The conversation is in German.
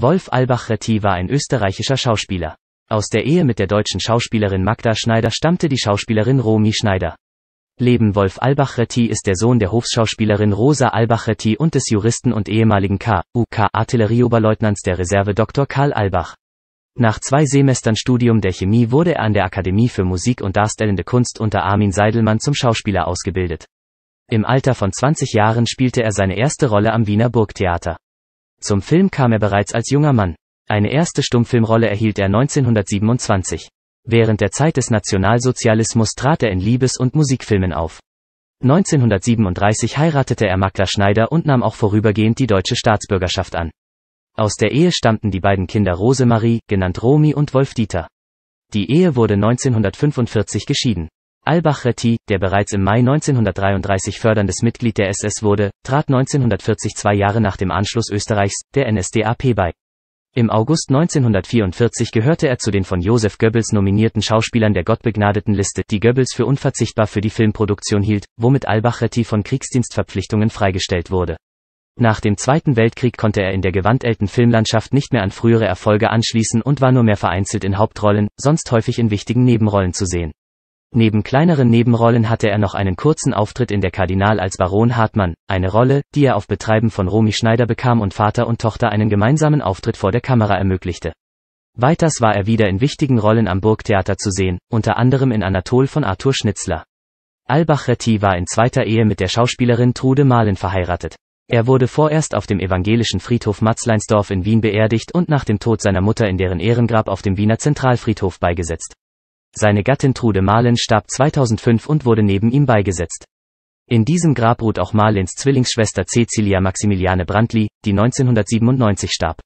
Wolf Albach Retti war ein österreichischer Schauspieler. Aus der Ehe mit der deutschen Schauspielerin Magda Schneider stammte die Schauspielerin Romy Schneider. Leben Wolf Albach Retti ist der Sohn der Hofschauspielerin Rosa Albach Retti und des Juristen und ehemaligen K.U.K. Artillerieoberleutnants der Reserve Dr. Karl Albach. Nach zwei Semestern Studium der Chemie wurde er an der Akademie für Musik und Darstellende Kunst unter Armin Seidelmann zum Schauspieler ausgebildet. Im Alter von 20 Jahren spielte er seine erste Rolle am Wiener Burgtheater. Zum Film kam er bereits als junger Mann. Eine erste Stummfilmrolle erhielt er 1927. Während der Zeit des Nationalsozialismus trat er in Liebes- und Musikfilmen auf. 1937 heiratete er Magda Schneider und nahm auch vorübergehend die deutsche Staatsbürgerschaft an. Aus der Ehe stammten die beiden Kinder Rosemarie, genannt Romy und Wolf Dieter. Die Ehe wurde 1945 geschieden. Albachretti, der bereits im Mai 1933 förderndes Mitglied der SS wurde, trat 1940 zwei Jahre nach dem Anschluss Österreichs, der NSDAP bei. Im August 1944 gehörte er zu den von Josef Goebbels nominierten Schauspielern der gottbegnadeten Liste, die Goebbels für unverzichtbar für die Filmproduktion hielt, womit Albachretti von Kriegsdienstverpflichtungen freigestellt wurde. Nach dem Zweiten Weltkrieg konnte er in der gewandelten Filmlandschaft nicht mehr an frühere Erfolge anschließen und war nur mehr vereinzelt in Hauptrollen, sonst häufig in wichtigen Nebenrollen zu sehen. Neben kleineren Nebenrollen hatte er noch einen kurzen Auftritt in Der Kardinal als Baron Hartmann, eine Rolle, die er auf Betreiben von Romy Schneider bekam und Vater und Tochter einen gemeinsamen Auftritt vor der Kamera ermöglichte. Weiters war er wieder in wichtigen Rollen am Burgtheater zu sehen, unter anderem in Anatol von Arthur Schnitzler. Albach Retti war in zweiter Ehe mit der Schauspielerin Trude Mahlen verheiratet. Er wurde vorerst auf dem evangelischen Friedhof Matzleinsdorf in Wien beerdigt und nach dem Tod seiner Mutter in deren Ehrengrab auf dem Wiener Zentralfriedhof beigesetzt. Seine Gattin Trude Malen starb 2005 und wurde neben ihm beigesetzt. In diesem Grab ruht auch Malins Zwillingsschwester Cecilia Maximiliane Brandtly, die 1997 starb.